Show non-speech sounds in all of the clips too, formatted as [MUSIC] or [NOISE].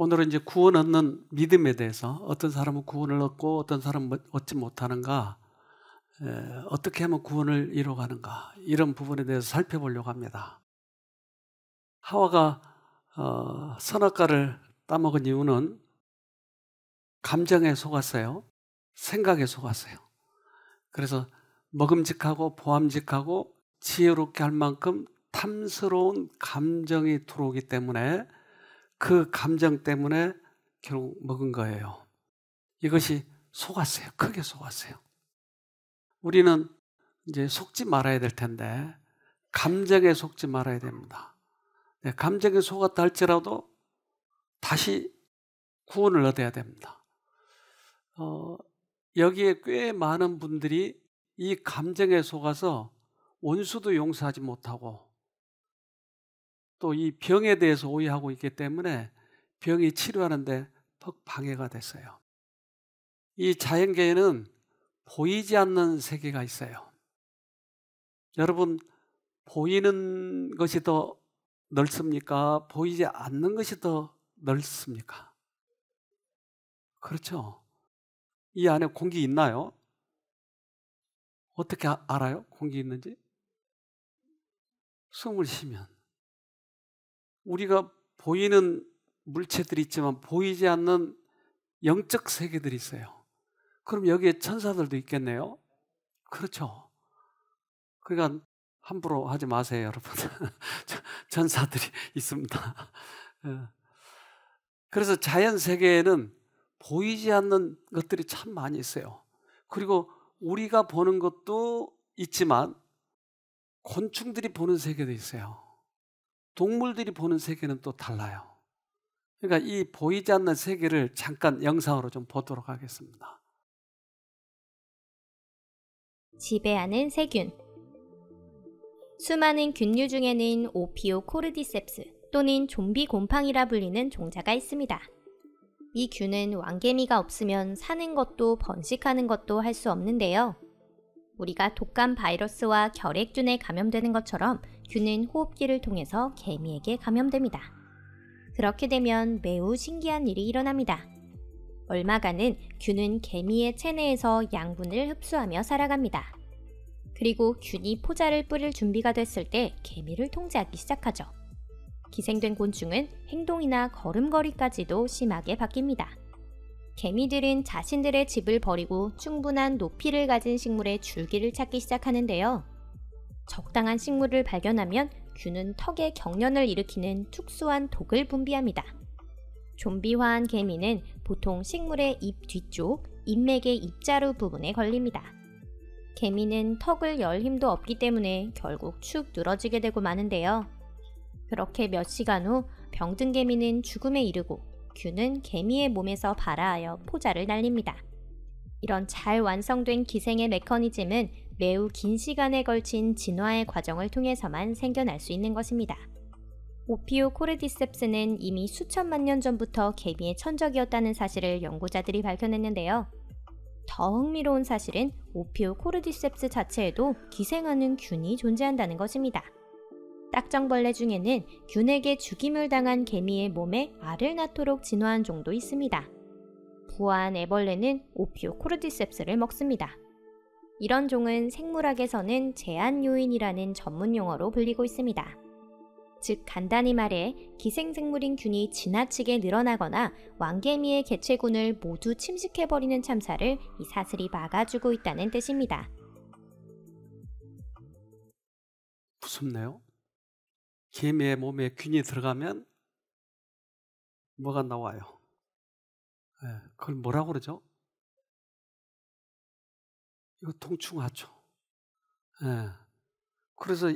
오늘은 이제 구원 얻는 믿음에 대해서 어떤 사람은 구원을 얻고 어떤 사람은 얻지 못하는가, 어떻게 하면 구원을 이루어가는가 이런 부분에 대해서 살펴보려고 합니다. 하와가 어, 선악과를 따먹은 이유는 감정에 속았어요. 생각에 속았어요. 그래서 먹음직하고 보암직하고 지혜롭게 할 만큼 탐스러운 감정이 들어오기 때문에 그 감정 때문에 결국 먹은 거예요. 이것이 속았어요. 크게 속았어요. 우리는 이제 속지 말아야 될 텐데, 감정에 속지 말아야 됩니다. 네, 감정에 속았다 할지라도 다시 구원을 얻어야 됩니다. 어, 여기에 꽤 많은 분들이 이 감정에 속아서 원수도 용서하지 못하고 또이 병에 대해서 오해하고 있기 때문에 병이 치료하는데 퍽 방해가 됐어요. 이 자연계에는 보이지 않는 세계가 있어요. 여러분, 보이는 것이 더 넓습니까? 보이지 않는 것이 더 넓습니까? 그렇죠. 이 안에 공기 있나요? 어떻게 아, 알아요? 공기 있는지? 숨을 쉬면. 우리가 보이는 물체들이 있지만 보이지 않는 영적 세계들이 있어요. 그럼 여기에 천사들도 있겠네요. 그렇죠. 그러니까 함부로 하지 마세요, 여러분. [LAUGHS] 천사들이 있습니다. 예. 그래서 자연 세계에는 보이지 않는 것들이 참 많이 있어요. 그리고 우리가 보는 것도 있지만 곤충들이 보는 세계도 있어요. 동물들이 보는 세계는 또 달라요. 그러니까 이 보이지 않는 세계를 잠깐 영상으로 좀 보도록 하겠습니다. 지배하는 세균 수많은 균류 중에는 오피오 코르디셉스 또는 좀비 곰팡이라 불리는 종자가 있습니다. 이 균은 왕개미가 없으면 사는 것도 번식하는 것도 할 수 없는데요. 우리가 독감 바이러스와 결핵균에 감염되는 것처럼 균은 호흡기를 통해서 개미에게 감염됩니다. 그렇게 되면 매우 신기한 일이 일어납니다. 얼마간은 균은 개미의 체내에서 양분을 흡수하며 살아갑니다. 그리고 균이 포자를 뿌릴 준비가 됐을 때 개미를 통제하기 시작하죠. 기생된 곤충은 행동이나 걸음걸이까지도 심하게 바뀝니다. 개미들은 자신들의 집을 버리고 충분한 높이를 가진 식물의 줄기를 찾기 시작하는데요. 적당한 식물을 발견하면 균은 턱에 경련을 일으키는 특수한 독을 분비합니다. 좀비화한 개미는 보통 식물의 입 뒤쪽 잎맥의 입자루 부분에 걸립니다. 개미는 턱을 열 힘도 없기 때문에 결국 축 늘어지게 되고 마는데요. 그렇게 몇 시간 후 병든 개미는 죽음에 이르고 균은 개미의 몸에서 발아하여 포자를 날립니다. 이런 잘 완성된 기생의 메커니즘은 매우 긴 시간에 걸친 진화의 과정을 통해서만 생겨날 수 있는 것입니다. 오피오 코르디셉스는 이미 수천만 년 전부터 개미의 천적이었다는 사실을 연구자들이 밝혀냈는데요. 더 흥미로운 사실은 오피오 코르디셉스 자체에도 기생하는 균이 존재한다는 것입니다. 딱정벌레 중에는 균에게 죽임을 당한 개미의 몸에 알을 낳도록 진화한 종도 있습니다. 부화한 애벌레는 오피오 코르디셉스를 먹습니다. 이런 종은 생물학에서는 제한 요인이라는 전문 용어로 불리고 있습니다. 즉, 간단히 말해 기생생물인 균이 지나치게 늘어나거나 왕개미의 개체군을 모두 침식해버리는 참사를 이 사슬이 막아주고 있다는 뜻입니다. 무섭네요. 개미의 몸에 균이 들어가면 뭐가 나와요? 예, 그걸 뭐라고 그러죠? 이거 통충하초 예. 그래서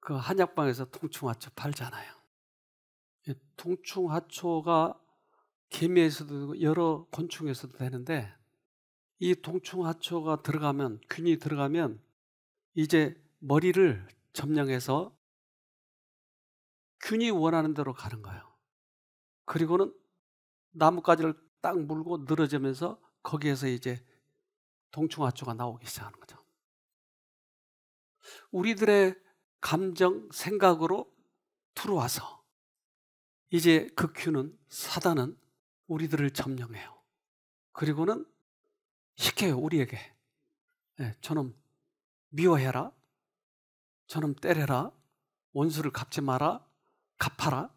그 한약방에서 통충하초 팔잖아요. 예, 통충하초가 개미에서도 여러 곤충에서도 되는데 이 통충하초가 들어가면 균이 들어가면 이제 머리를 점령해서 균이 원하는 대로 가는 거예요. 그리고는 나뭇가지를 딱 물고 늘어지면서 거기에서 이제 동충하초가 나오기 시작하는 거죠. 우리들의 감정, 생각으로 들어와서 이제 그 큐는 사단은 우리들을 점령해요. 그리고는 시켜요, 우리에게. 네, 저놈 미워해라. 저놈 때려라. 원수를 갚지 마라. 갚아라.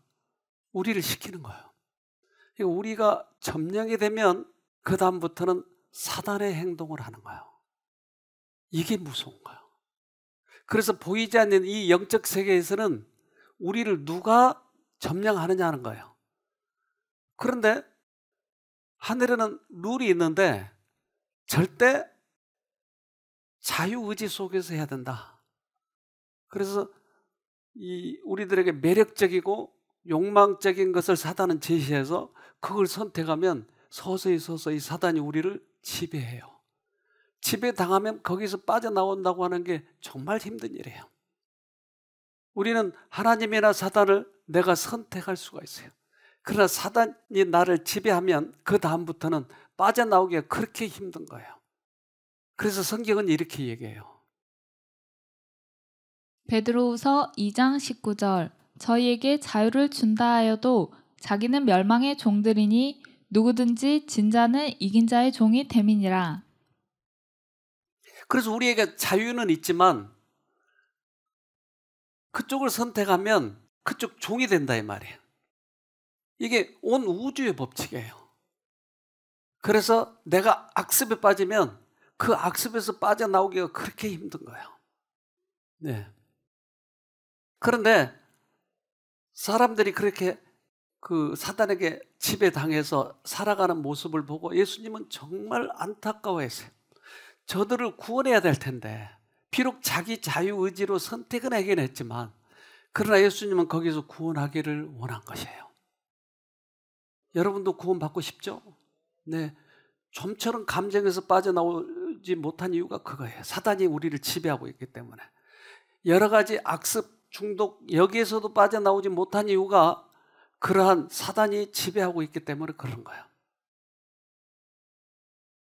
우리를 시키는 거예요. 그러니까 우리가 점령이 되면 그다음부터는 사단의 행동을 하는 거예요. 이게 무서운 거예요. 그래서 보이지 않는 이 영적 세계에서는 우리를 누가 점령하느냐 하는 거예요. 그런데 하늘에는 룰이 있는데 절대 자유의지 속에서 해야 된다. 그래서 이 우리들에게 매력적이고 욕망적인 것을 사단은 제시해서 그걸 선택하면 서서히 서서히 사단이 우리를 지배해요. 지배당하면 거기서 빠져나온다고 하는 게 정말 힘든 일이에요. 우리는 하나님이나 사단을 내가 선택할 수가 있어요. 그러나 사단이 나를 지배하면 그 다음부터는 빠져나오기가 그렇게 힘든 거예요. 그래서 성경은 이렇게 얘기해요. 베드로후서 2장 19절 저희에게 자유를 준다 하여도 자기는 멸망의 종들이니 누구든지 진자는 이긴 자의 종이 됨이니라. 그래서 우리에게 자유는 있지만 그쪽을 선택하면 그쪽 종이 된다 이 말이에요. 이게 온 우주의 법칙이에요. 그래서 내가 악습에 빠지면 그 악습에서 빠져나오기가 그렇게 힘든 거예요. 네. 그런데 사람들이 그렇게 그 사단에게 지배당해서 살아가는 모습을 보고 예수님은 정말 안타까워했어요. 저들을 구원해야 될 텐데 비록 자기 자유 의지로 선택은 하긴 했지만 그러나 예수님은 거기서 구원하기를 원한 것이에요. 여러분도 구원받고 싶죠? 네. 좀처럼 감정에서 빠져나오지 못한 이유가 그거예요. 사단이 우리를 지배하고 있기 때문에. 여러 가지 악습, 중독, 여기에서도 빠져나오지 못한 이유가 그러한 사단이 지배하고 있기 때문에 그런 거예요.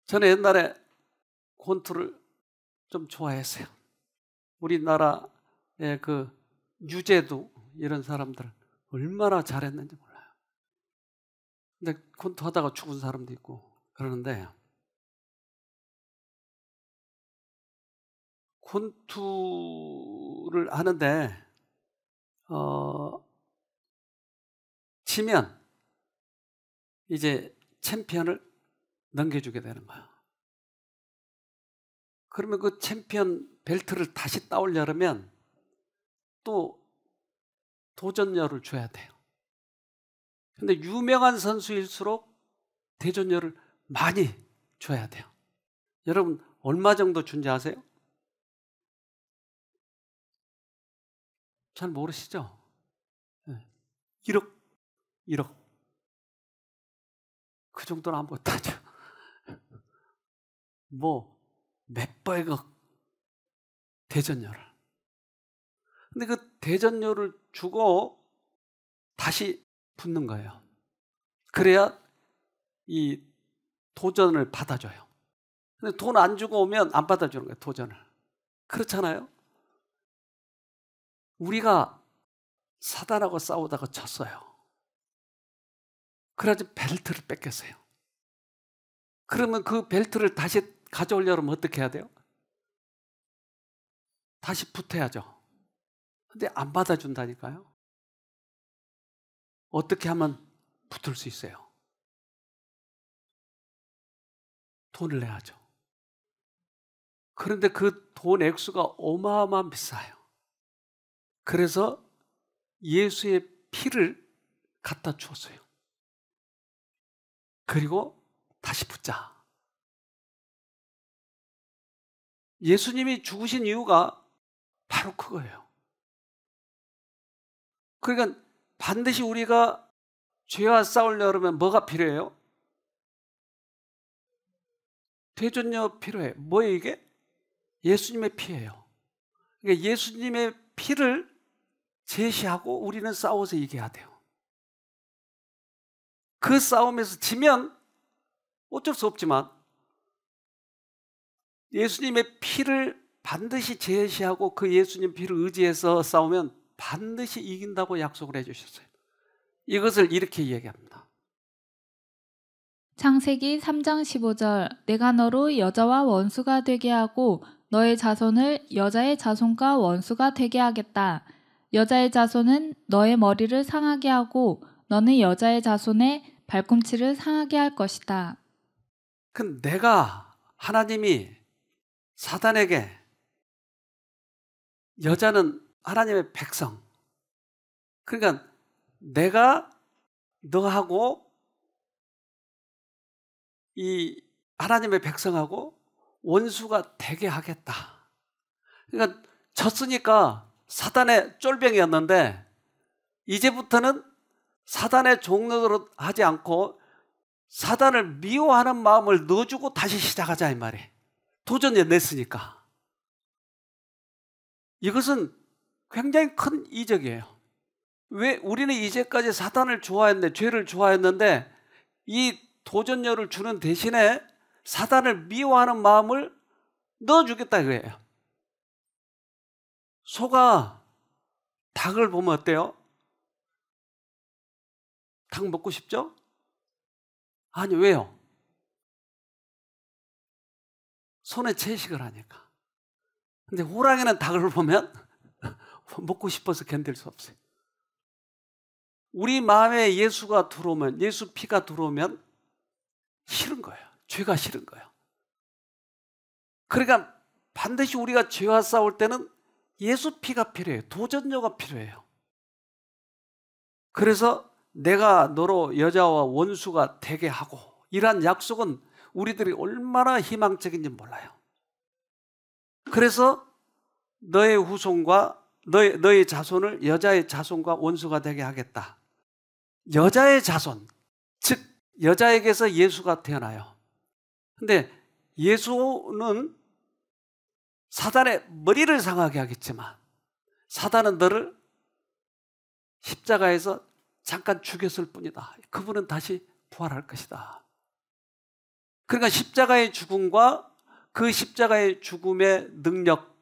저는 옛날에 권투를 좀 좋아했어요. 우리나라의 그 유재도 이런 사람들 얼마나 잘했는지 몰라요. 근데 권투 하다가 죽은 사람도 있고 그러는데 권투를 하는데 어 지면 이제 챔피언을 넘겨주게 되는 거예요. 그러면 그 챔피언 벨트를 다시 따올려면 또 도전료를 줘야 돼요. 근데 유명한 선수일수록 대전료를 많이 줘야 돼요. 여러분 얼마 정도 준지 아세요? 잘 모르시죠? 1억 1억. 그 정도는 안 못하죠. [LAUGHS] 뭐, 몇백억 대전열을 근데 그대전열을 주고 다시 붙는 거예요. 그래야 이 도전을 받아줘요. 근데 돈 안 주고 오면 안 받아주는 거예요, 도전을. 그렇잖아요? 우리가 사단하고 싸우다가 쳤어요. 그러야 벨트를 뺏겼어요. 그러면 그 벨트를 다시 가져올려면 어떻게 해야 돼요? 다시 붙어야죠. 근데 안 받아준다니까요. 어떻게 하면 붙을 수 있어요? 돈을 내야죠. 그런데 그 돈 액수가 어마어마한 비싸요. 그래서 예수의 피를 갖다 주었어요. 그리고 다시 붙자. 예수님이 죽으신 이유가 바로 그거예요. 그러니까 반드시 우리가 죄와 싸우려면 뭐가 필요해요? 대전녀 필요해. 뭐예요 이게? 예수님의 피예요. 그러니까 예수님의 피를 제시하고 우리는 싸워서 이겨야 돼요. 그 싸움에서 지면 어쩔 수 없지만 예수님의 피를 반드시 제시하고 그 예수님 피를 의지해서 싸우면 반드시 이긴다고 약속을 해 주셨어요. 이것을 이렇게 이야기합니다. 창세기 3장 15절 내가 너로 여자와 원수가 되게 하고 너의 자손을 여자의 자손과 원수가 되게 하겠다. 여자의 자손은 너의 머리를 상하게 하고 너는 여자의 자손의 발꿈치를 상하게 할 것이다. 그 내가 하나님이 사단에게 여자는 하나님의 백성. 그러니까 내가 너하고 이 하나님의 백성하고 원수가 되게 하겠다. 그러니까 졌으니까 사단의 쫄병이었는데 이제부터는 사단의 종로로 하지 않고 사단을 미워하는 마음을 넣어주고 다시 시작하자 이 말이에요. 도전을 냈으니까. 이것은 굉장히 큰 이적이에요. 왜 우리는 이제까지 사단을 좋아했는데 죄를 좋아했는데 이도전녀를 주는 대신에 사단을 미워하는 마음을 넣어주겠다 이거예요. 소가 닭을 보면 어때요? 닭 먹고 싶죠? 아니, 왜요? 손에 채식을 하니까. 근데 호랑이는 닭을 보면 [LAUGHS] 먹고 싶어서 견딜 수 없어요. 우리 마음에 예수가 들어오면, 예수 피가 들어오면 싫은 거예요. 죄가 싫은 거예요. 그러니까 반드시 우리가 죄와 싸울 때는 예수 피가 필요해요. 도전료가 필요해요. 그래서 내가 너로 여자와 원수가 되게 하고 이러한 약속은 우리들이 얼마나 희망적인지 몰라요. 그래서 너의 후손과 너의, 너의 자손을 여자의 자손과 원수가 되게 하겠다. 여자의 자손, 즉 여자에게서 예수가 태어나요. 근데 예수는 사단의 머리를 상하게 하겠지만 사단은 너를 십자가에서 잠깐 죽였을 뿐이다. 그분은 다시 부활할 것이다. 그러니까 십자가의 죽음과 그 십자가의 죽음의 능력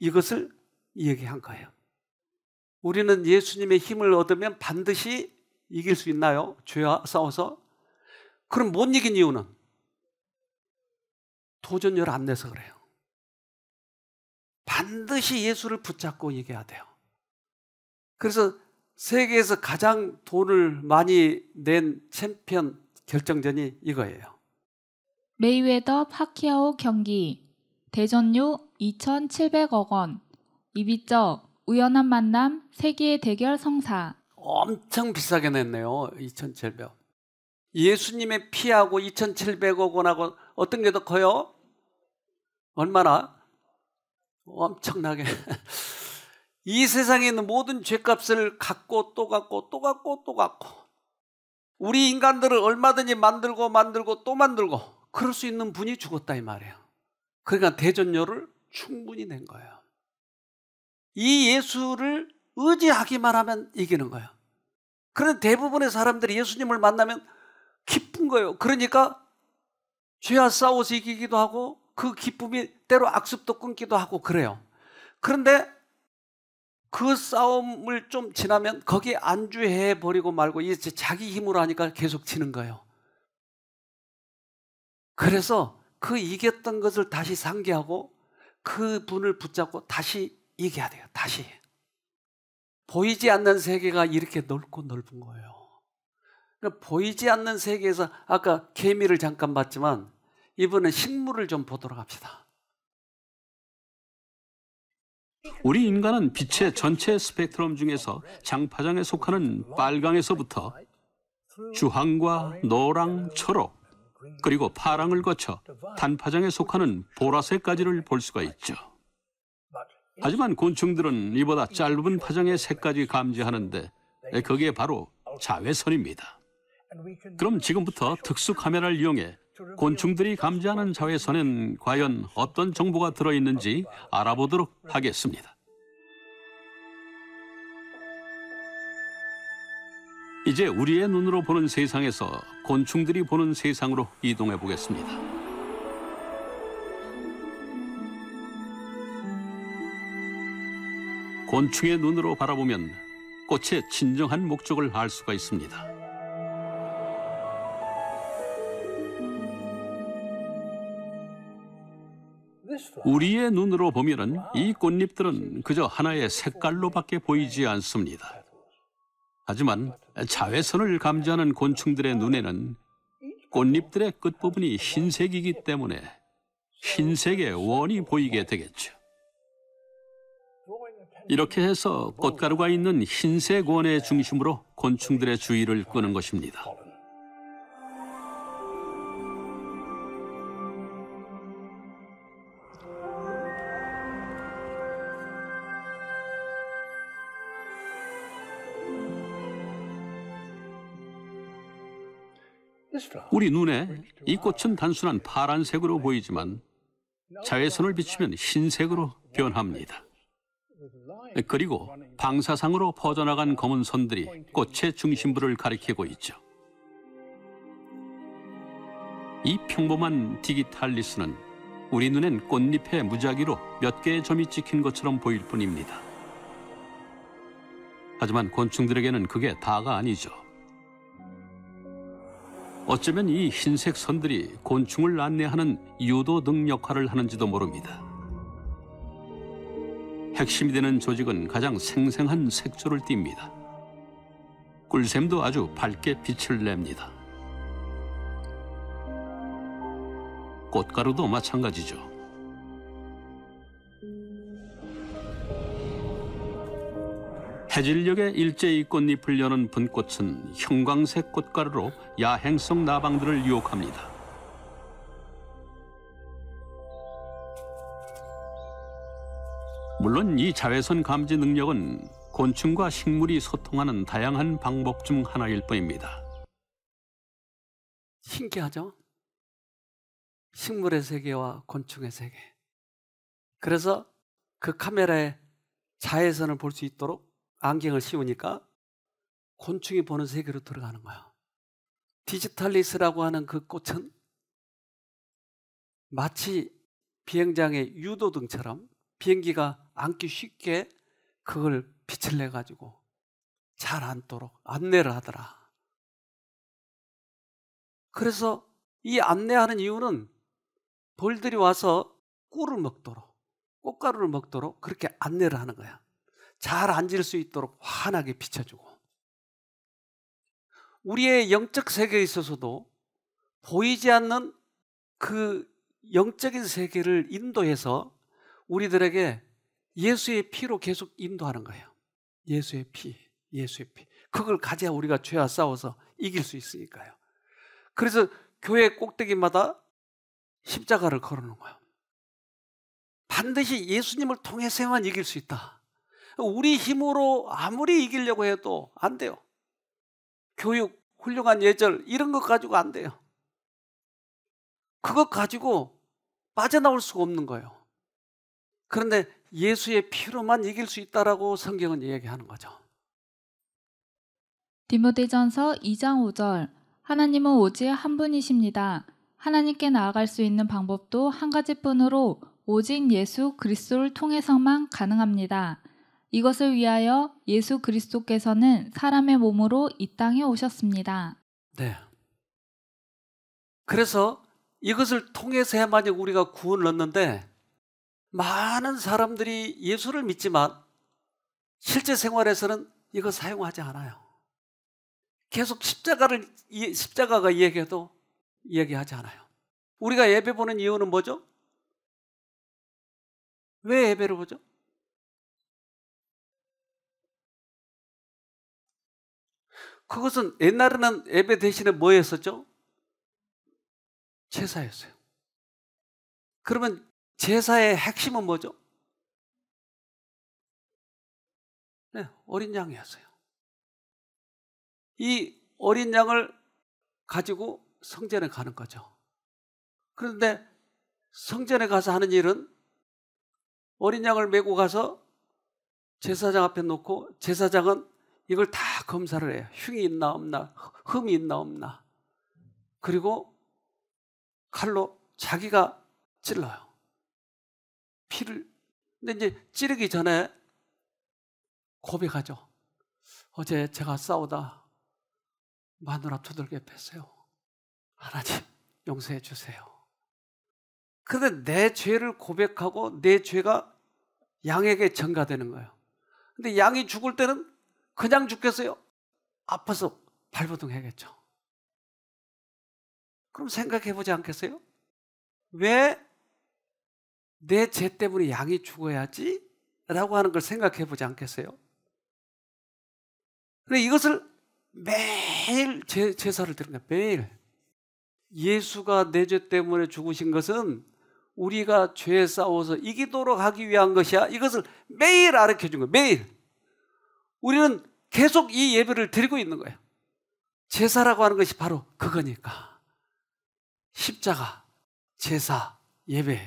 이것을 얘기한 거예요. 우리는 예수님의 힘을 얻으면 반드시 이길 수 있나요? 죄와 싸워서? 그럼 못 이긴 이유는 도전열 안 내서 그래요. 반드시 예수를 붙잡고 얘기해야 돼요. 그래서 세계에서 가장 돈을 많이 낸 챔피언 결정전이 이거예요. 메이웨더 파키아오 경기 대전료 2,700억 원 이비적 우연한 만남 세기의 대결 성사 엄청 비싸게 냈네요. 2,700억. 예수님의 피하고 2,700억 원하고 어떤 게 더 커요? 얼마나? 엄청나게 [LAUGHS] 이 세상에 있는 모든 죄값을 갖고 또 갖고 또 갖고 또 갖고 우리 인간들을 얼마든지 만들고 만들고 또 만들고 그럴 수 있는 분이 죽었다 이 말이에요. 그러니까 대전료를 충분히 낸 거예요. 이 예수를 의지하기만 하면 이기는 거예요. 그런데 대부분의 사람들이 예수님을 만나면 기쁜 거예요. 그러니까 죄와 싸워서 이기기도 하고 그 기쁨이 때로 악습도 끊기도 하고 그래요. 그런데 그 싸움을 좀 지나면 거기에 안주해 버리고 말고 이제 자기 힘으로 하니까 계속 지는 거예요. 그래서 그 이겼던 것을 다시 상기하고 그 분을 붙잡고 다시 이겨야 돼요. 다시. 보이지 않는 세계가 이렇게 넓고 넓은 거예요. 그러니까 보이지 않는 세계에서 아까 개미를 잠깐 봤지만 이번에 식물을 좀 보도록 합시다. 우리 인간은 빛의 전체 스펙트럼 중에서 장파장에 속하는 빨강에서부터 주황과 노랑, 초록, 그리고 파랑을 거쳐 단파장에 속하는 보라색까지를 볼 수가 있죠. 하지만 곤충들은 이보다 짧은 파장의 색까지 감지하는데 그게 바로 자외선입니다. 그럼 지금부터 특수 카메라를 이용해 곤충들이 감지하는 자외선엔 과연 어떤 정보가 들어있는지 알아보도록 하겠습니다. 이제 우리의 눈으로 보는 세상에서 곤충들이 보는 세상으로 이동해 보겠습니다. 곤충의 눈으로 바라보면 꽃의 진정한 목적을 알 수가 있습니다. 우리의 눈으로 보면이 꽃잎들은 그저 하나의 색깔로밖에 보이지 않습니다. 하지만 자외선을 감지하는 곤충들의 눈에는 꽃잎들의 끝부분이 흰색이기 때문에 흰색의 원이 보이게 되겠죠. 이렇게 해서 꽃가루가 있는 흰색 원의 중심으로 곤충들의 주의를 끄는 것입니다. 우리 눈에 이 꽃은 단순한 파란색으로 보이지만 자외선을 비추면 흰색으로 변합니다. 그리고 방사상으로 퍼져나간 검은 선들이 꽃의 중심부를 가리키고 있죠. 이 평범한 디기탈리스는 우리 눈엔 꽃잎의 무작위로 몇 개의 점이 찍힌 것처럼 보일 뿐입니다. 하지만 곤충들에게는 그게 다가 아니죠. 어쩌면 이 흰색 선들이 곤충을 안내하는 유도 등 역할을 하는지도 모릅니다. 핵심이 되는 조직은 가장 생생한 색조를 띱니다. 꿀샘도 아주 밝게 빛을 냅니다. 꽃가루도 마찬가지죠. 해질녘에 일제히 꽃잎을 여는 분꽃은 형광색 꽃가루로 야행성 나방들을 유혹합니다. 물론 이 자외선 감지 능력은 곤충과 식물이 소통하는 다양한 방법 중 하나일 뿐입니다. 신기하죠? 식물의 세계와 곤충의 세계. 그래서 그 카메라에 자외선을 볼 수 있도록 안경을 씌우니까 곤충이 보는 세계로 들어가는 거예요 디지털리스라고 하는 그 꽃은 마치 비행장의 유도등처럼 비행기가 앉기 쉽게 그걸 빛을 내 가지고 잘 앉도록 안내를 하더라. 그래서 이 안내하는 이유는 벌들이 와서 꿀을 먹도록 꽃가루를 먹도록 그렇게 안내를 하는 거야. 잘 앉을 수 있도록 환하게 비춰주고 우리의 영적 세계에 있어서도 보이지 않는 그 영적인 세계를 인도해서 우리들에게 예수의 피로 계속 인도하는 거예요. 예수의 피, 예수의 피. 그걸 가져야 우리가 죄와 싸워서 이길 수 있으니까요. 그래서 교회 꼭대기마다 십자가를 걸어놓은 거예요. 반드시 예수님을 통해서만 이길 수 있다. 우리 힘으로 아무리 이기려고 해도 안 돼요. 교육, 훌륭한 예절 이런 것 가지고 안 돼요. 그것 가지고 빠져나올 수가 없는 거예요. 그런데 예수의 피로만 이길 수 있다라고 성경은 이야기하는 거죠. 디모데전서 2장 5절 하나님은 오직 한 분이십니다. 하나님께 나아갈 수 있는 방법도 한 가지뿐으로 오직 예수 그리스도를 통해서만 가능합니다. 이것을 위하여 예수 그리스도께서는 사람의 몸으로 이 땅에 오셨습니다. 네. 그래서 이것을 통해서야만 우리가 구원을 얻는데 많은 사람들이 예수를 믿지만 실제 생활에서는 이거 사용하지 않아요. 계속 십자가를 십자가가 이기해도얘기하지 않아요. 우리가 예배 보는 이유는 뭐죠? 왜 예배를 보죠? 그것은 옛날에는 예배 대신에 뭐였었죠 제사였어요. 그러면 제사의 핵심은 뭐죠? 네, 어린 양이었어요. 이 어린 양을 가지고 성전에 가는 거죠. 그런데 성전에 가서 하는 일은 어린 양을 메고 가서 제사장 앞에 놓고 제사장은 이걸 다 검사를 해요. 흉이 있나 없나, 흠이 있나 없나. 그리고 칼로 자기가 찔러요. 피를. 근데 이제 찌르기 전에 고백하죠. 어제 제가 싸우다 마누라 두들겨 팼어요. 하나님 용서해 주세요. 그런데 내 죄를 고백하고 내 죄가 양에게 전가되는 거예요. 근데 양이 죽을 때는 그냥 죽겠어요? 아파서 발버둥 해야겠죠. 그럼 생각해 보지 않겠어요? 왜 내 죄 때문에 양이 죽어야지? 라고 하는 걸 생각해 보지 않겠어요? 근데 이것을 매일 제, 제사를 드리는 거예요. 매일. 예수가 내 죄 때문에 죽으신 것은 우리가 죄에 싸워서 이기도록 하기 위한 것이야. 이것을 매일 아르켜 준 거예요. 매일. 우리는 계속 이 예배를 드리고 있는 거예요. 제사라고 하는 것이 바로 그거니까. 십자가, 제사, 예배.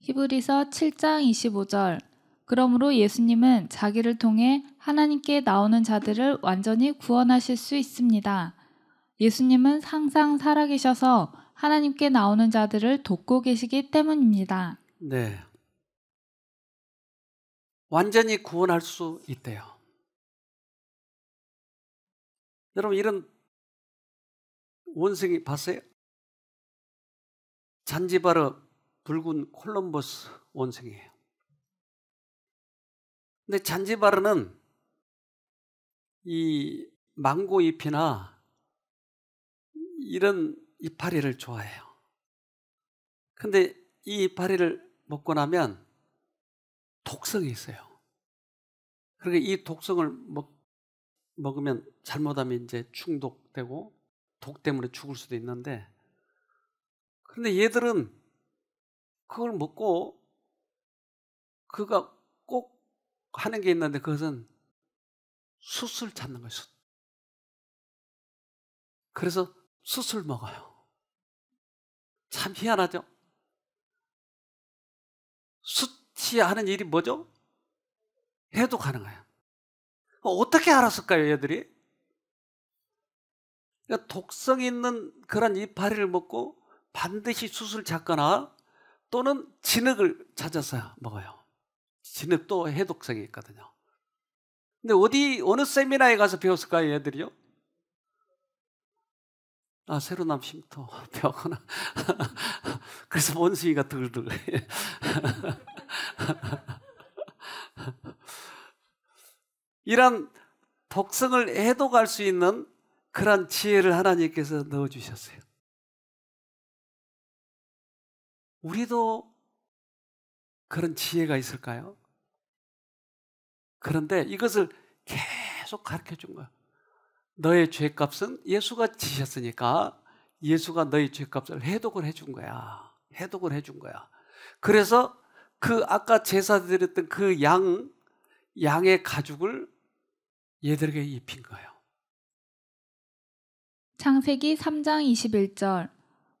히브리서 7장 25절. 그러므로 예수님은 자기를 통해 하나님께 나오는 자들을 완전히 구원하실 수 있습니다. 예수님은 항상 살아계셔서 하나님께 나오는 자들을 돕고 계시기 때문입니다. 네. 완전히 구원할 수 있대요. 여러분 이런 원숭이 봤어요? 잔지바르 붉은 콜럼버스 원숭이에요. 근데 잔지바르는 이 망고 잎이나 이런 이파리를 좋아해요. 근데 이 이파리를 먹고 나면 독성이 있어요. 그러니까 이 독성을 먹, 먹으면 잘못하면 이제 중독되고 독 때문에 죽을 수도 있는데 그런데 얘들은 그걸 먹고 그가 꼭 하는 게 있는데 그것은 숯을 찾는 거예요. 숯. 그래서 숯을 먹어요. 참 희한하죠? 숯 해야 하는 일이 뭐죠? 해도 가능해요. 어떻게 알았을까요, 얘들이? 그러니까 독성 있는 그런 이파리를 먹고 반드시 수술 잡거나 또는 진흙을 찾아서 먹어요. 진흙도 해독성이 있거든요. 근데 어디 어느 세미나에 가서 배웠을까요, 얘들이요? 아, 새로남 쉼터 [LAUGHS] 배웠구나. [LAUGHS] 그래서 원숭이가 들들. [LAUGHS] [LAUGHS] 이런 독성을 해독할 수 있는 그런 지혜를 하나님께서 넣어주셨어요. 우리도 그런 지혜가 있을까요? 그런데 이것을 계속 가르쳐 준 거야. 너의 죄값은 예수가 지셨으니까 예수가 너의 죄값을 해독을 해준 거야. 해독을 해준 거야. 그래서 그 아까 제사 드렸던 그 양, 양의 가죽을 얘들에게 입힌 거예요. 창세기 3장 21절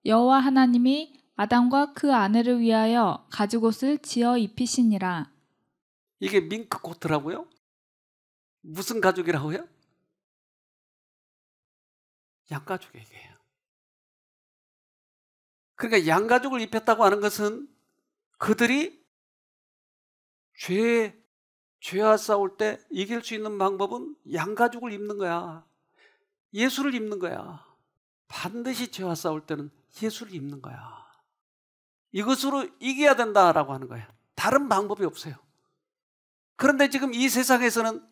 여호와 하나님이 아담과 그 아내를 위하여 가죽옷을 지어 입히시니라. 이게 밍크 코트라고요? 무슨 가죽이라고요? 양가죽이에요. 그러니까 양가죽을 입혔다고 하는 것은 그들이 죄, 죄와 싸울 때 이길 수 있는 방법은 양가죽을 입는 거야. 예수를 입는 거야. 반드시 죄와 싸울 때는 예수를 입는 거야. 이것으로 이겨야 된다라고 하는 거야. 다른 방법이 없어요. 그런데 지금 이 세상에서는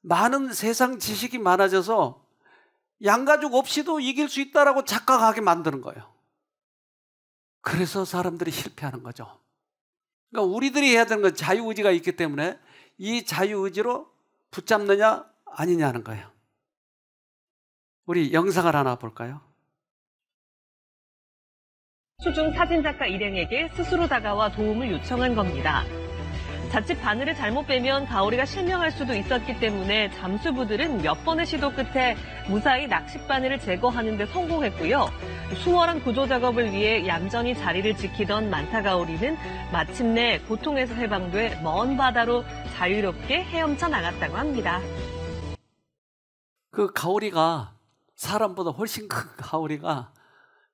많은 세상 지식이 많아져서 양가죽 없이도 이길 수 있다라고 착각하게 만드는 거예요. 그래서 사람들이 실패하는 거죠. 그러니까 우리들이 해야 되는 건 자유의지가 있기 때문에 이 자유의지로 붙잡느냐 아니냐는 거예요. 우리 영상을 하나 볼까요? 초중 사진작가 일행에게 스스로 다가와 도움을 요청한 겁니다. 자칫 바늘을 잘못 빼면 가오리가 실명할 수도 있었기 때문에 잠수부들은 몇 번의 시도 끝에 무사히 낚싯바늘을 제거하는 데 성공했고요. 수월한 구조 작업을 위해 얌전히 자리를 지키던 만타가오리는 마침내 고통에서 해방돼 먼 바다로 자유롭게 헤엄쳐 나갔다고 합니다. 그 가오리가 사람보다 훨씬 큰 그 가오리가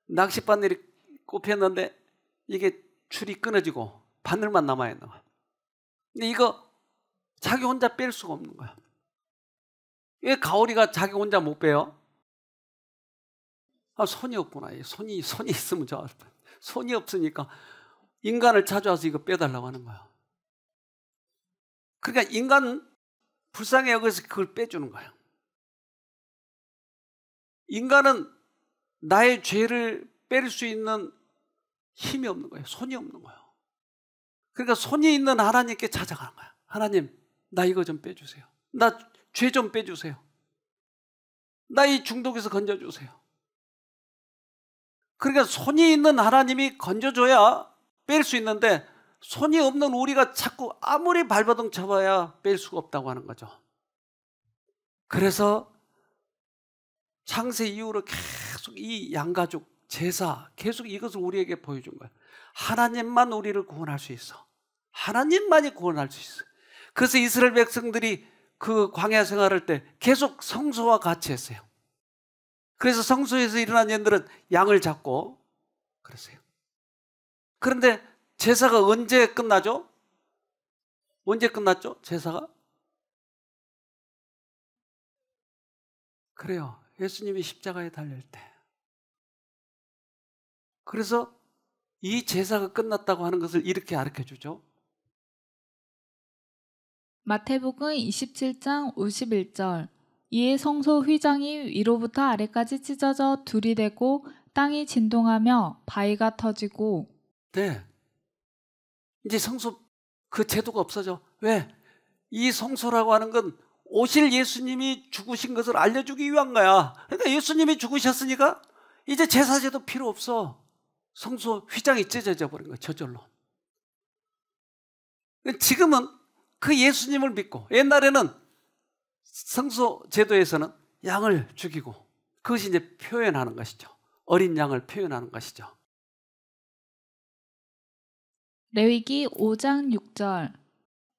낚싯바늘이 꼽혔는데 이게 줄이 끊어지고 바늘만 남아있는 거야. 근데 이거 자기 혼자 뺄 수가 없는 거야. 왜 가오리가 자기 혼자 못 빼요? 아, 손이 없구나. 손이, 손이 있으면 좋았을 텐 손이 없으니까 인간을 찾아와서 이거 빼달라고 하는 거야. 그러니까 인간 불쌍해 여기서 그걸 빼주는 거야. 인간은 나의 죄를 뺄 수 있는 힘이 없는 거예요. 손이 없는 거예요. 그러니까 손이 있는 하나님께 찾아가는 거야. 하나님, 나 이거 좀 빼주세요. 나 죄 좀 빼주세요. 나 이 중독에서 건져주세요. 그러니까 손이 있는 하나님이 건져줘야 뺄 수 있는데 손이 없는 우리가 자꾸 아무리 발버둥 쳐봐야 뺄 수가 없다고 하는 거죠. 그래서 창세 이후로 계속 이 양가족 제사 계속 이것을 우리에게 보여준 거예요. 하나님만 우리를 구원할 수 있어. 하나님만이 구원할 수 있어요. 그래서 이스라엘 백성들이 그 광야 생활할 때 계속 성소와 같이 했어요. 그래서 성소에서 일어난 년들은 양을 잡고 그러세요. 그런데 제사가 언제 끝나죠? 언제 끝났죠? 제사가? 그래요. 예수님이 십자가에 달릴 때. 그래서 이 제사가 끝났다고 하는 것을 이렇게 가르쳐 주죠. 마태복음 27장 51절 이에 성소 휘장이 위로부터 아래까지 찢어져 둘이 되고 땅이 진동하며 바위가 터지고 네. 이제 성소 그 제도가 없어져. 왜? 이 성소라고 하는 건 오실 예수님이 죽으신 것을 알려주기 위한 거야. 그러니까 예수님이 죽으셨으니까 이제 제사제도 필요 없어. 성소 휘장이 찢어져 버린 거야, 저절로. 지금은 그 예수님을 믿고 옛날에는 성소 제도에서는 양을 죽이고 그것이 이제 표현하는 것이죠. 어린 양을 표현하는 것이죠. 레위기 5장 6절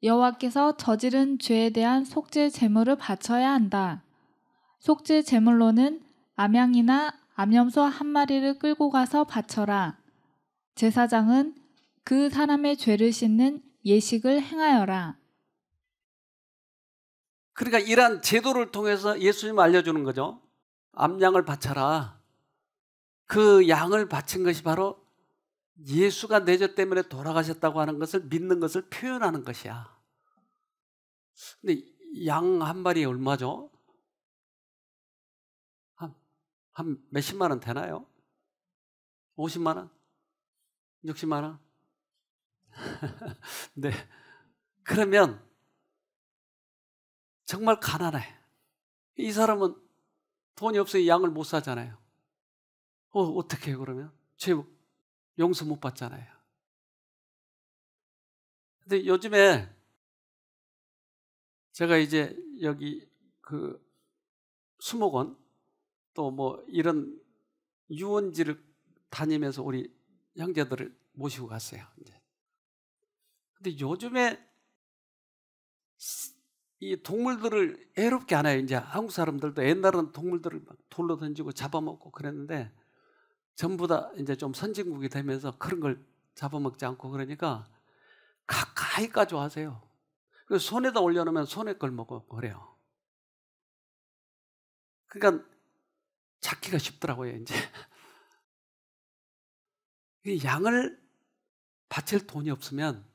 여호와께서 저지른 죄에 대한 속죄 제물을 바쳐야 한다. 속죄 제물로는 암양이나 암염소 한 마리를 끌고 가서 바쳐라. 제사장은 그 사람의 죄를 씻는 예식을 행하여라. 그러니까 이러한 제도를 통해서 예수님 알려주는 거죠. 암양을 바쳐라. 그 양을 바친 것이 바로 예수가 내 죄 때문에 돌아가셨다고 하는 것을 믿는 것을 표현하는 것이야. 근데 양 한 마리 얼마죠? 한, 한 몇십만 원 되나요? 50만 원? 60만 원? [LAUGHS] 네. 그러면 정말 가난해. 이 사람은 돈이 없어서 양을 못 사잖아요. 어, 어떻게 해 그러면? 죄 용서 못 받잖아요. 근데 요즘에 제가 이제 여기 그 수목원 또 뭐 이런 유원지를 다니면서 우리 형제들을 모시고 갔어요. 이제. 근데 요즘에 이 동물들을 해롭게 하나요? 이제 한국 사람들도 옛날에는 동물들을 막 돌로 던지고 잡아먹고 그랬는데 전부 다 이제 좀 선진국이 되면서 그런 걸 잡아먹지 않고 그러니까 가까이까지 와세요. 그 손에다 올려놓으면 손에 걸 먹고 그래요. 그러니까 찾기가 쉽더라고요, 이제. [LAUGHS] 양을 바칠 돈이 없으면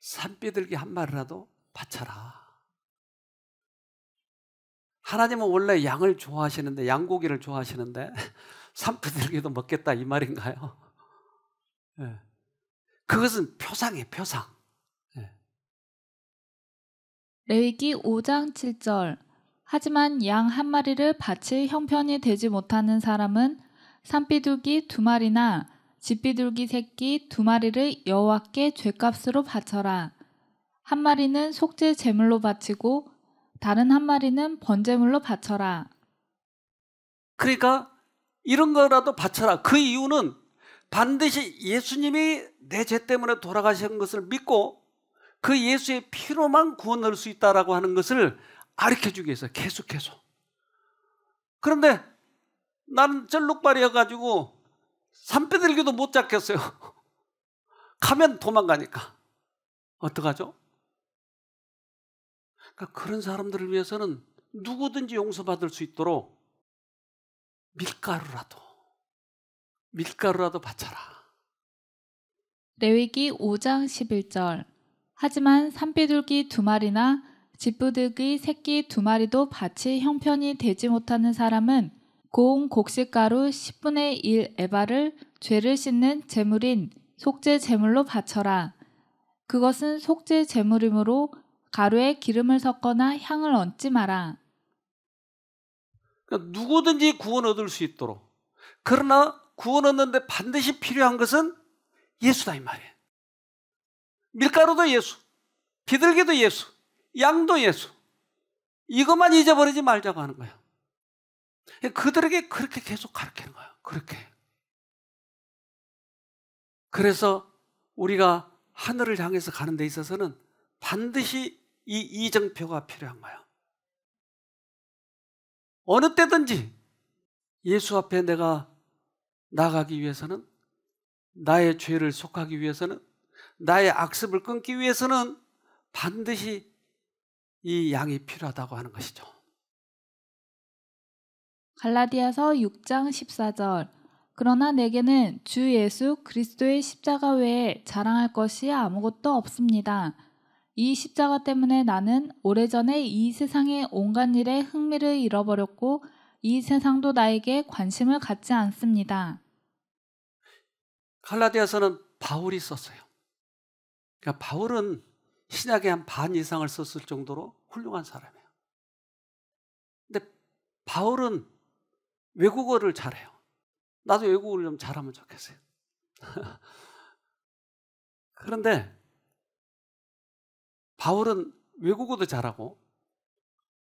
산비들기 한 마리라도 바쳐라. 하나님은 원래 양을 좋아하시는데 양고기를 좋아하시는데 산부들기도 [LAUGHS] 먹겠다 이 말인가요? 네. 그것은 표상이에요 표상 네. 레위기 5장 7절 하지만 양 한 마리를 바칠 형편이 되지 못하는 사람은 산비둘기 두 마리나 집비둘기 새끼 두 마리를 여호와께 죄값으로 바쳐라 한 마리는 속죄 제물로 바치고 다른 한 마리는 번제물로 바쳐라. 그러니까 이런 거라도 바쳐라. 그 이유는 반드시 예수님이 내 죄 때문에 돌아가신 것을 믿고 그 예수의 피로만 구원 할수 있다라고 하는 것을 아르켜 주기 위해서 계속해서. 그런데 나는 절룩발이어 가지고 산비들기도 못 잡겠어요. [LAUGHS] 가면 도망가니까. 어떡하죠? 그러니까 그런 사람들을 위해서는 누구든지 용서받을 수 있도록 밀가루라도 밀가루라도 바쳐라. 레위기 5장 11절 하지만 산비둘기 두 마리나 집부득의 새끼 두 마리도 바치 형편이 되지 못하는 사람은 고운 곡식가루 10분의 1 에바를 죄를 씻는 제물인 속죄 제물로 바쳐라. 그것은 속죄 제물이므로 가루에 기름을 섞거나 향을 얹지 마라. 그러니까 누구든지 구원 얻을 수 있도록. 그러나 구원 얻는데 반드시 필요한 것은 예수다 이 말이에요. 밀가루도 예수, 비둘기도 예수, 양도 예수. 이것만 잊어버리지 말자고 하는 거예요. 그들에게 그렇게 계속 가르치는 거예요. 그렇게. 그래서 우리가 하늘을 향해서 가는 데 있어서는 반드시 이 이정표가 필요한 거예요. 어느 때든지 예수 앞에 내가 나가기 위해서는 나의 죄를 속하기 위해서는 나의 악습을 끊기 위해서는 반드시 이 양이 필요하다고 하는 것이죠. 갈라디아서 6장 14절 그러나 내게는 주 예수 그리스도의 십자가 외에 자랑할 것이 아무것도 없습니다. 이 십자가 때문에 나는 오래전에 이 세상의 온갖 일에 흥미를 잃어버렸고 이 세상도 나에게 관심을 갖지 않습니다. 칼라디아서는 바울이 썼어요. 그러니까 바울은 신약의 한반 이상을 썼을 정도로 훌륭한 사람이에요. 근데 바울은 외국어를 잘해요. 나도 외국어를 좀 잘하면 좋겠어요. [LAUGHS] 그런데 바울은 외국어도 잘하고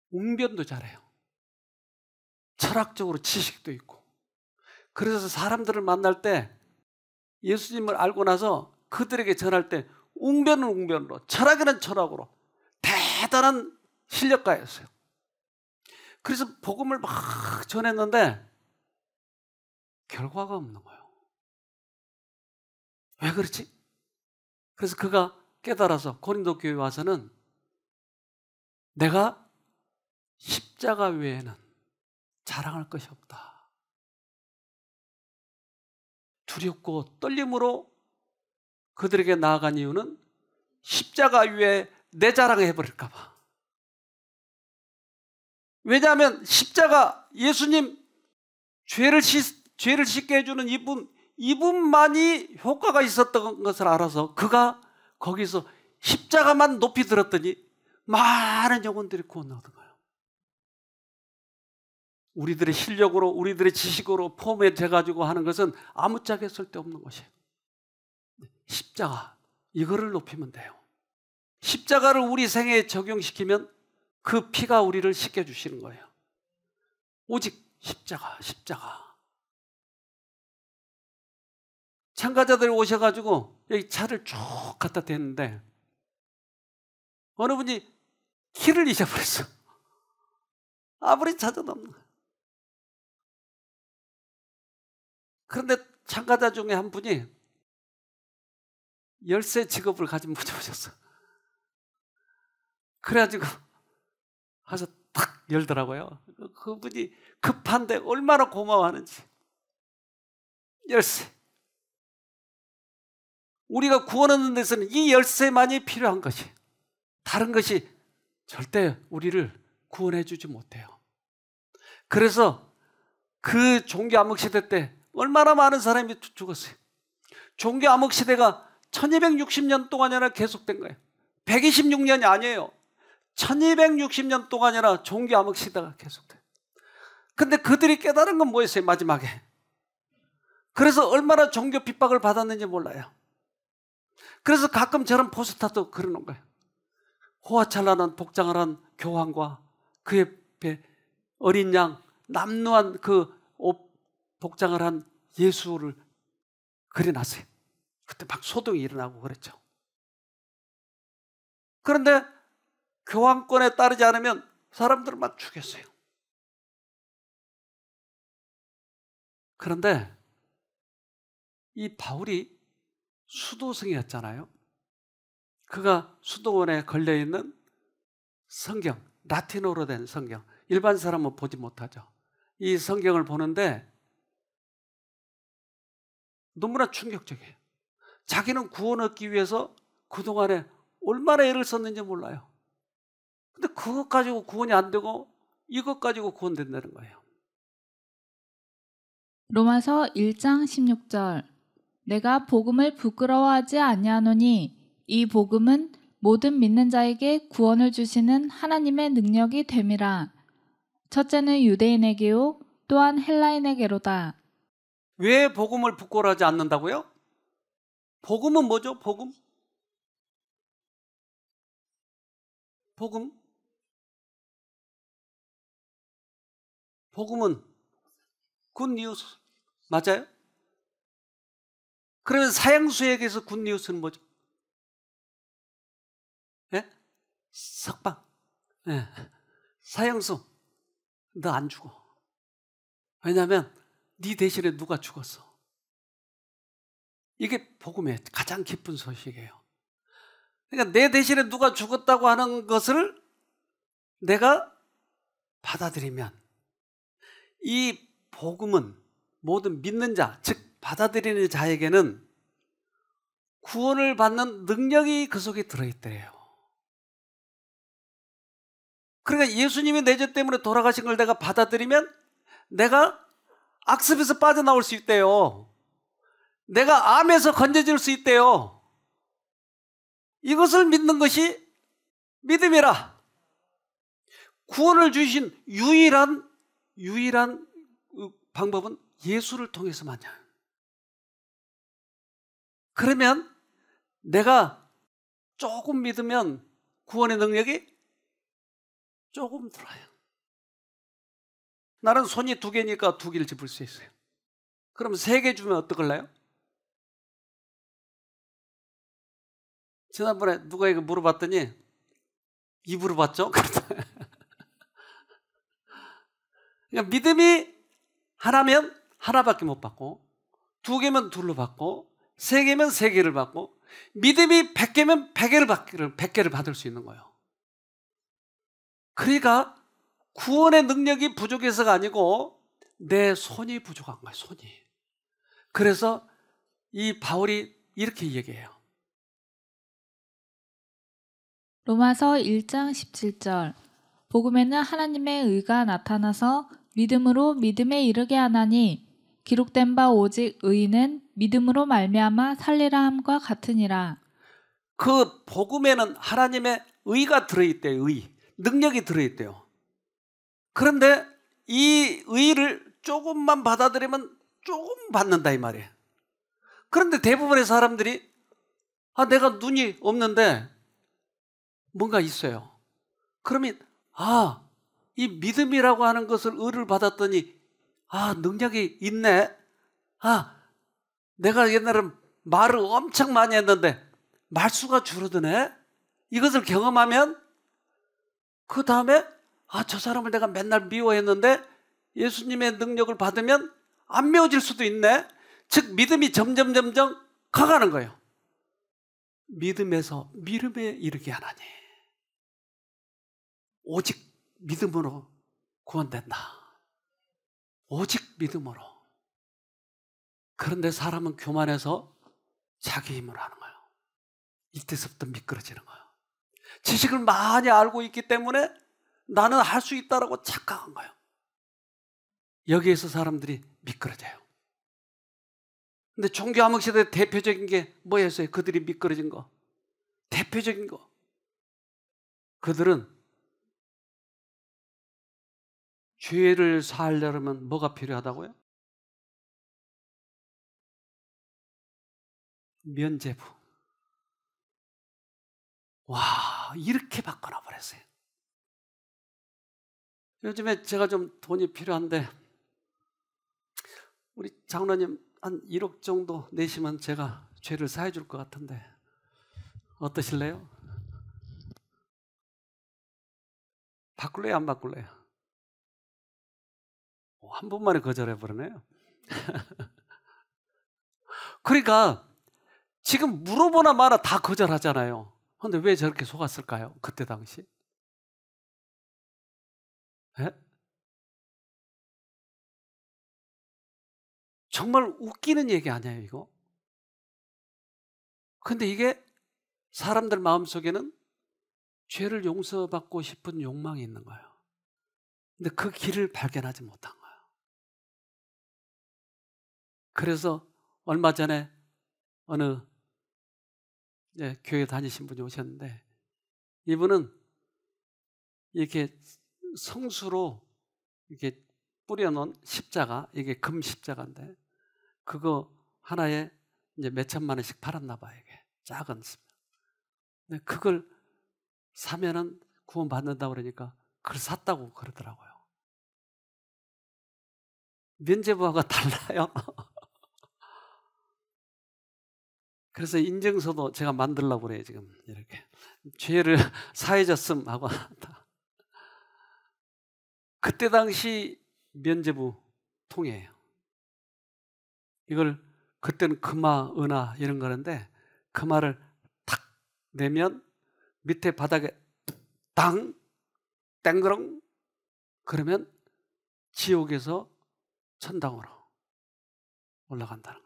웅변도 잘해요. 철학적으로 지식도 있고. 그래서 사람들을 만날 때 예수님을 알고 나서 그들에게 전할 때 웅변은 웅변으로 철학이란 철학으로 대단한 실력가였어요. 그래서 복음을 막 전했는데 결과가 없는 거예요. 왜 그렇지? 그래서 그가 깨달아서 고린도 교회 와서는 내가 십자가 외에는 자랑할 것이 없다. 두렵고 떨림으로 그들에게 나아간 이유는 십자가 위에 내 자랑을 해버릴까봐. 왜냐하면 십자가 예수님 죄를, 시, 죄를 씻게 해주는 이분, 이분만이 효과가 있었던 것을 알아서 그가 거기서 십자가만 높이 들었더니 많은 영혼들이 구원을 얻은 거예요. 우리들의 실력으로 우리들의 지식으로 포맷해 가지고 하는 것은 아무짝에 쓸데없는 것이에요. 십자가 이거를 높이면 돼요. 십자가를 우리 생에 적용시키면 그 피가 우리를 씻겨 주시는 거예요. 오직 십자가, 십자가. 참가자들이 오셔가지고 여기 차를 쭉 갖다 댔는데 어느 분이 키를 잊어버렸어. 아무리 찾아도 없는 거야. 그런데 참가자 중에 한 분이 열쇠 직업을 가진 분이 오셨어. 그래가지고 가서 탁 열더라고요. 그분이 급한데 얼마나 고마워하는지. 열쇠. 우리가 구원하는 데서는 이 열쇠만이 필요한 것이 다른 것이 절대 우리를 구원해 주지 못해요. 그래서 그 종교 암흑 시대 때 얼마나 많은 사람이 죽었어요. 종교 암흑 시대가 1260년 동안이나 계속된 거예요. 126년이 아니에요. 1260년 동안이나 종교 암흑 시대가 계속돼. 요 근데 그들이 깨달은 건 뭐였어요? 마지막에. 그래서 얼마나 종교 핍박을 받았는지 몰라요. 그래서 가끔 저런 포스터도 그러는 거예요. 호화찬란한 복장을 한 교황과 그 옆에 어린 양 남루한 그 옷 복장을 한 예수를 그려놨어요. 그때 막 소동이 일어나고 그랬죠. 그런데 교황권에 따르지 않으면 사람들을 막 죽였어요. 그런데 이 바울이 수도승이었잖아요. 그가 수도원에 걸려 있는 성경, 라틴어로 된 성경. 일반 사람은 보지 못하죠. 이 성경을 보는데 너무나 충격적이에요. 자기는 구원 얻기 위해서 그동안에 얼마나 애를 썼는지 몰라요. 근데 그것 가지고 구원이 안 되고 이것 가지고 구원된다는 거예요. 로마서 1장 16절 내가 복음을 부끄러워하지 아니하노니 이 복음은 모든 믿는 자에게 구원을 주시는 하나님의 능력이 됨이라. 첫째는 유대인에게요, 또한 헬라인에게로다. 왜 복음을 부끄러워하지 않는다고요? 복음은 뭐죠? 복음? 복음? 복음은 굿 뉴스 맞아요? 그러면 사형수에게서 굿뉴스는 뭐죠? 예? 석방. 예. 사형수, 너 안 죽어. 왜냐하면 네 대신에 누가 죽었어. 이게 복음의 가장 깊은 소식이에요. 그러니까 내 대신에 누가 죽었다고 하는 것을 내가 받아들이면 이 복음은 모든 믿는 자, 즉 받아들이는 자에게는 구원을 받는 능력이 그 속에 들어있대요. 그러니까 예수님이 내 죄 때문에 돌아가신 걸 내가 받아들이면 내가 악습에서 빠져나올 수 있대요. 내가 암에서 건져질 수 있대요. 이것을 믿는 것이 믿음이라. 구원을 주신 유일한, 유일한 방법은 예수를 통해서만이야. 그러면 내가 조금 믿으면 구원의 능력이 조금 들어요. 나는 손이 두 개니까 두 개를 짚을 수 있어요. 그럼 세 개 주면 어떨까요 지난번에 누가 이거 물어봤더니 입으로 봤죠? [LAUGHS] 그러니까 믿음이 하나면 하나밖에 못 받고 두 개면 둘로 받고 세 개면 세 개를 받고 믿음이 백 개면 백 개를 받기를 백 개를 받을 수 있는 거예요. 그러니까 구원의 능력이 부족해서가 아니고 내 손이 부족한 거예요. 손이. 그래서 이 바울이 이렇게 얘기해요. 로마서 1장 17절 복음에는 하나님의 의가 나타나서 믿음으로 믿음에 이르게 하나니 기록된 바 오직 의인은 믿음으로 말미암아 살리라 함과 같으니라. 그 복음에는 하나님의 의가 들어있대요. 의 능력이 들어있대요. 그런데 이 의를 조금만 받아들이면 조금 받는다 이 말이에요. 그런데 대부분의 사람들이 아 내가 눈이 없는데 뭔가 있어요. 그러면 아이 믿음이라고 하는 것을 의를 받았더니 아, 능력이 있네. 아, 내가 옛날에 말을 엄청 많이 했는데 말수가 줄어드네. 이것을 경험하면 그 다음에 아, 저 사람을 내가 맨날 미워했는데 예수님의 능력을 받으면 안 미워질 수도 있네. 즉, 믿음이 점점, 점점 커가는 거예요. 믿음에서 믿음에 이르게 하나니. 오직 믿음으로 구원된다. 오직 믿음으로. 그런데 사람은 교만해서 자기 힘으로 하는 거예요. 이때서부터 미끄러지는 거예요. 지식을 많이 알고 있기 때문에 나는 할 수 있다라고 착각한 거예요. 여기에서 사람들이 미끄러져요. 근데 종교 암흑 시대 의 대표적인 게 뭐였어요? 그들이 미끄러진 거. 대표적인 거. 그들은 죄를 살려면 뭐가 필요하다고요? 면제부. 와, 이렇게 바꿔놔 버렸어요. 요즘에 제가 좀 돈이 필요한데 우리 장로님 한 1억 정도 내시면 제가 죄를 사해 줄 것 같은데 어떠실래요? 바꿀래요 안 바꿀래요? 한 번만에 거절해 버리네요. [LAUGHS] 그러니까 지금 물어보나 마나 다 거절하잖아요. 근데 왜 저렇게 속았을까요? 그때 당시? 에? 예? 정말 웃기는 얘기 아니에요, 이거? 근데 이게 사람들 마음속에는 죄를 용서받고 싶은 욕망이 있는 거예요. 근데 그 길을 발견하지 못한 거예요. 그래서 얼마 전에 어느 예, 교회 다니신 분이 오셨는데 이분은 이렇게 성수로 이렇게 뿌려놓은 십자가 이게 금 십자가인데 그거 하나에 이제 몇 천만 원씩 팔았나 봐요 이게 작은 십자 근데 그걸 사면은 구원 받는다 그러니까 그걸 샀다고 그러더라고요. 면제부하고 [LAUGHS] 달라요. 그래서 인증서도 제가 만들려고 그래요, 지금. 이렇게. 죄를 [LAUGHS] 사해졌음 하고 나다 [LAUGHS] 그때 당시 면제부 통해요. 이걸 그때는 금화, 은화 이런 거는데 금화를 탁 내면 밑에 바닥에 땅, 땡그렁 그러면 지옥에서 천당으로 올라간다는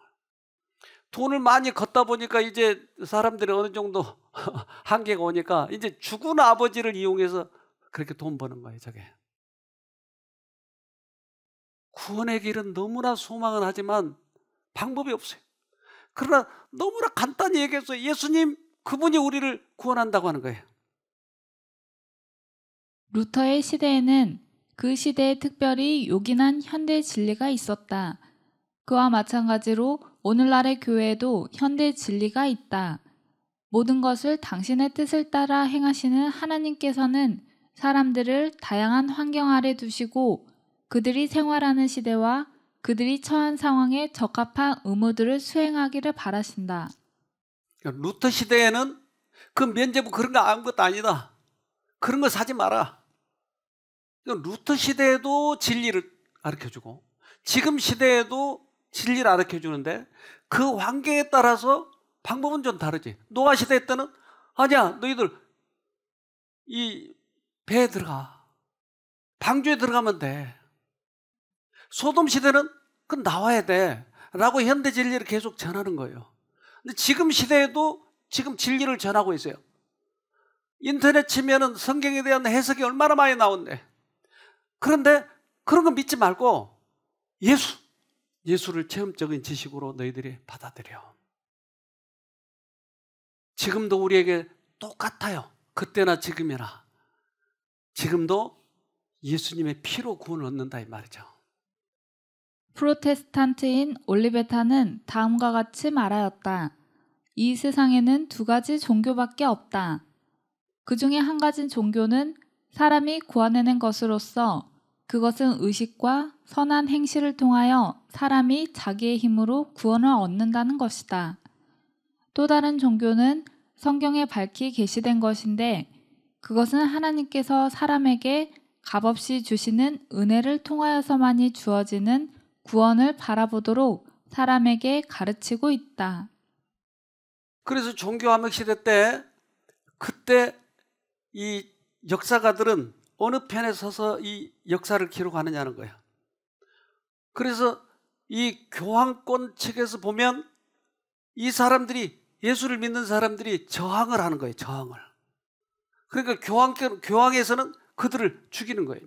돈을 많이 걷다 보니까 이제 사람들이 어느 정도 [LAUGHS] 한계가 오니까 이제 죽은 아버지를 이용해서 그렇게 돈 버는 거예요, 저게. 구원의 길은 너무나 소망은 하지만 방법이 없어요. 그러나 너무나 간단히 얘기해서 예수님 그분이 우리를 구원한다고 하는 거예요. 루터의 시대에는 그 시대에 특별히 요긴한 현대 진리가 있었다. 그와 마찬가지로 오늘날의 교회에도 현대 진리가 있다. 모든 것을 당신의 뜻을 따라 행하시는 하나님께서는 사람들을 다양한 환경 아래 두시고 그들이 생활하는 시대와 그들이 처한 상황에 적합한 의무들을 수행하기를 바라신다. 그러니까 루터 시대에는 그 면제부 그런 거 아무것도 아니다. 그런 거 사지 마라. 루터 시대에도 진리를 가르쳐주고 지금 시대에도 진리를 알켜 주는데 그환경에 따라서 방법은 좀 다르지. 노아 시대 때는 아니야 너희들 이 배에 들어가 방주에 들어가면 돼. 소돔 시대는 그 나와야 돼라고 현대 진리를 계속 전하는 거예요. 근데 지금 시대에도 지금 진리를 전하고 있어요. 인터넷 치면은 성경에 대한 해석이 얼마나 많이 나온대. 그런데 그런 거 믿지 말고 예수 예수를 체험적인 지식으로 너희들이 받아들여. 지금도 우리에게 똑같아요. 그때나 지금이나. 지금도 예수님의 피로 구원 얻는다 이 말이죠. 프로테스탄트인 올리베타는 다음과 같이 말하였다. 이 세상에는 두 가지 종교밖에 없다. 그 중에 한 가지 종교는 사람이 구원해낸 것으로서 그것은 의식과 선한 행실을 통하여 사람이 자기의 힘으로 구원을 얻는다는 것이다. 또 다른 종교는 성경에 밝히 게시된 것인데 그것은 하나님께서 사람에게 값없이 주시는 은혜를 통하여서만이 주어지는 구원을 바라보도록 사람에게 가르치고 있다. 그래서 종교 암흑시대 때 그때 이 역사가들은 어느 편에 서서 이 역사를 기록하느냐는 거예요 그래서 이 교황권 책에서 보면 이 사람들이 예수를 믿는 사람들이 저항을 하는 거예요. 저항을. 그러니까 교황 교황에서는 그들을 죽이는 거예요.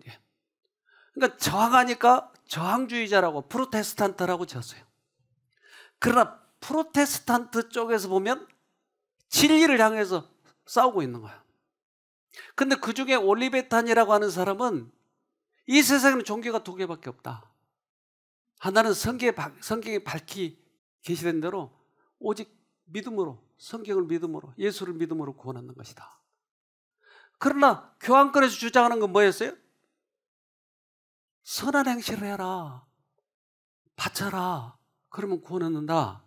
그러니까 저항하니까 저항주의자라고 프로테스탄트라고 지었어요 그러나 프로테스탄트 쪽에서 보면 진리를 향해서 싸우고 있는 거예요. 근데 그 중에 올리베탄이라고 하는 사람은 이 세상에는 종교가 두 개밖에 없다. 하나는 성경에, 성경에 밝히 계시된 대로 오직 믿음으로, 성경을 믿음으로, 예수를 믿음으로 구원하는 것이다. 그러나 교황권에서 주장하는 건 뭐였어요? 선한 행실을 해라. 바쳐라. 그러면 구원 얻는다.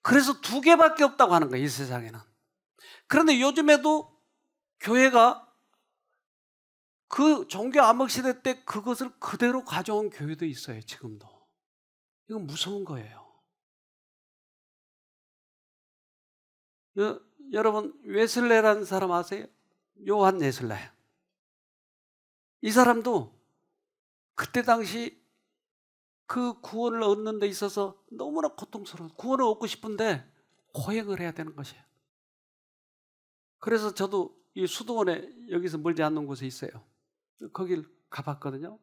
그래서 두 개밖에 없다고 하는 거야이 세상에는. 그런데 요즘에도 교회가 그 종교 암흑 시대 때 그것을 그대로 가져온 교회도 있어요, 지금도. 이건 무서운 거예요. 여, 여러분, 웨슬레라는 사람 아세요? 요한 웨슬레. 이 사람도 그때 당시 그 구원을 얻는 데 있어서 너무나 고통스러워. 구원을 얻고 싶은데 고행을 해야 되는 것이에요. 그래서 저도 이 수도원에 여기서 멀지 않는 곳에 있어요. 거길 가봤거든요.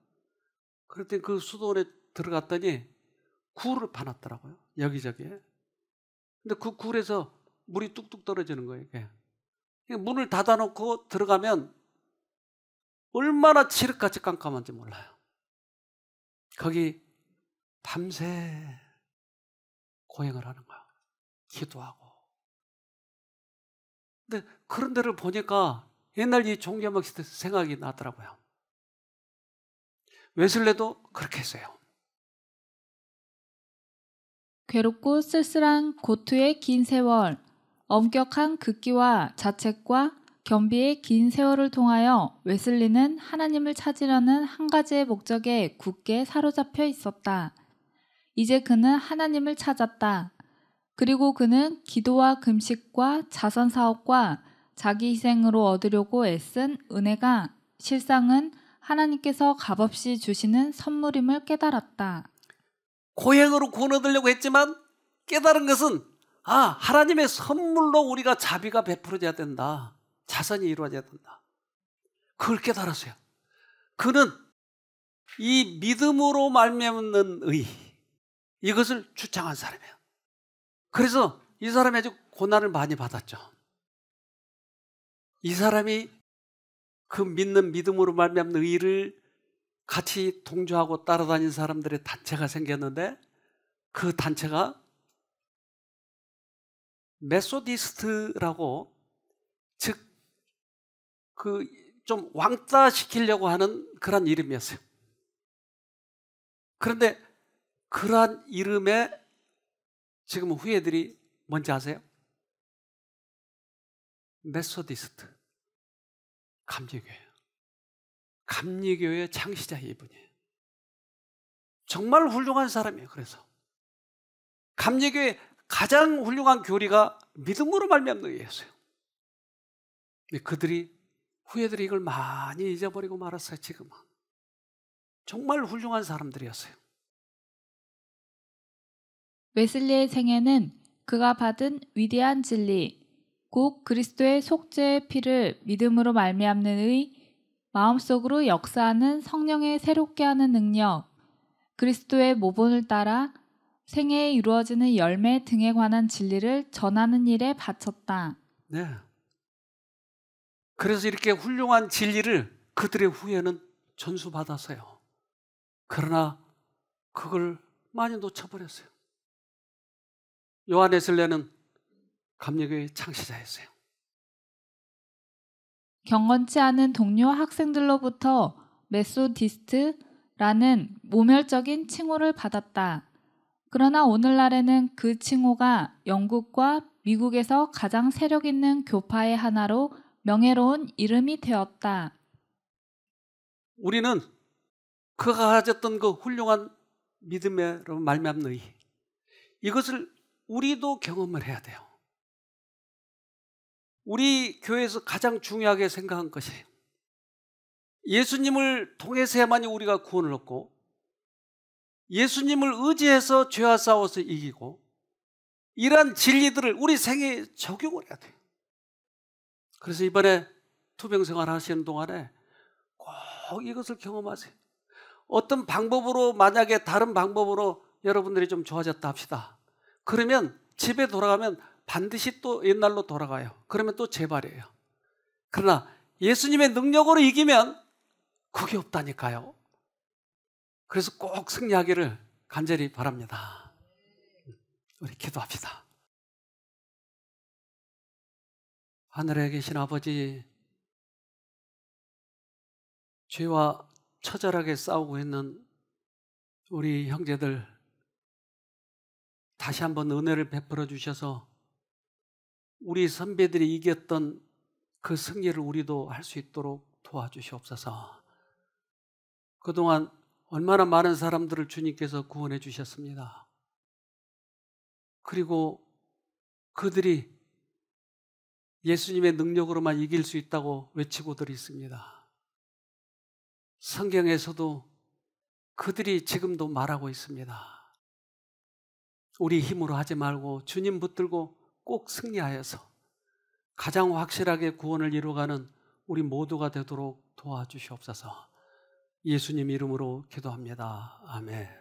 그랬더니 그 수도원에 들어갔더니 굴을 파놨더라고요. 여기저기에. 근데 그 굴에서 물이 뚝뚝 떨어지는 거예요. 이게. 문을 닫아놓고 들어가면 얼마나 칠흑같이 깜깜한지 몰라요. 거기 밤새 고행을 하는 거예요 기도하고. 근데 그런 데를 보니까 옛날 이 종교막 생각이 나더라고요. 웨슬레도 그렇게 했어요. 괴롭고 쓸쓸한 고투의 긴 세월, 엄격한 극기와 자책과 겸비의 긴 세월을 통하여 웨슬리는 하나님을 찾으려는 한 가지의 목적에 굳게 사로잡혀 있었다. 이제 그는 하나님을 찾았다. 그리고 그는 기도와 금식과 자선 사업과 자기 희생으로 얻으려고 애쓴 은혜가 실상은 하나님께서 값없이 주시는 선물임을 깨달았다. 고행으로 구원 얻으려고 했지만 깨달은 것은 아 하나님의 선물로 우리가 자비가 베풀어져야 된다. 자선이 이루어져야 된다. 그걸 깨달았어요. 그는 이 믿음으로 말미암는 의 이것을 주창한 사람이에요. 그래서 이 사람이 아주 고난을 많이 받았죠. 이 사람이 그 믿는 믿음으로 말미암는 의를 같이 동조하고 따라다닌 사람들의 단체가 생겼는데 그 단체가 메소디스트라고 즉 그 좀 왕따 시키려고 하는 그런 이름이었어요. 그런데 그러한 이름에 지금 후예들이 뭔지 아세요? 메소디스트. 감리교회 감리교의 창시자 이분이에요. 정말 훌륭한 사람이에요. 그래서 감리교의 가장 훌륭한 교리가 믿음으로 말미암는 거였어요. 근데 그들이 후예들이 이걸 많이 잊어버리고 말았어요. 지금은 정말 훌륭한 사람들이었어요. 웨슬리의 생애는 그가 받은 위대한 진리, 곧 그리스도의 속죄의 피를 믿음으로 말미암는 의 마음속으로 역사하는 성령의 새롭게 하는 능력, 그리스도의 모본을 따라 생애에 이루어지는 열매 등에 관한 진리를 전하는 일에 바쳤다. 네. 그래서 이렇게 훌륭한 진리를 그들의 후에는 전수받았어요. 그러나 그걸 많이 놓쳐버렸어요. 요한에슬레는 감리교회 창시자였어요. 경건치 않은 동료 학생들로부터 메소디스트라는 모멸적인 칭호를 받았다. 그러나 오늘날에는 그 칭호가 영국과 미국에서 가장 세력 있는 교파의 하나로 명예로운 이름이 되었다. 우리는 그가 가졌던 그 훌륭한 믿음의 말미암는 이 이것을 우리도 경험을 해야 돼요. 우리 교회에서 가장 중요하게 생각한 것이에요. 예수님을 통해서야만이 우리가 구원을 얻고 예수님을 의지해서 죄와 싸워서 이기고 이러한 진리들을 우리 생에 적용을 해야 돼요. 그래서 이번에 투병 생활 하시는 동안에 꼭 이것을 경험하세요. 어떤 방법으로 만약에 다른 방법으로 여러분들이 좀 좋아졌다 합시다. 그러면 집에 돌아가면 반드시 또 옛날로 돌아가요. 그러면 또 재발이에요. 그러나 예수님의 능력으로 이기면 그게 없다니까요. 그래서 꼭 승리하기를 간절히 바랍니다. 우리 기도합시다. 하늘에 계신 아버지, 죄와 처절하게 싸우고 있는 우리 형제들 다시 한번 은혜를 베풀어 주셔서 우리 선배들이 이겼던 그 승리를 우리도 할 수 있도록 도와주시옵소서. 그동안 얼마나 많은 사람들을 주님께서 구원해 주셨습니다. 그리고 그들이 예수님의 능력으로만 이길 수 있다고 외치고들 있습니다. 성경에서도 그들이 지금도 말하고 있습니다. 우리 힘으로 하지 말고 주님 붙들고 꼭 승리하여서 가장 확실하게 구원을 이루가는 우리 모두가 되도록 도와주시옵소서. 예수님 이름으로 기도합니다. 아멘.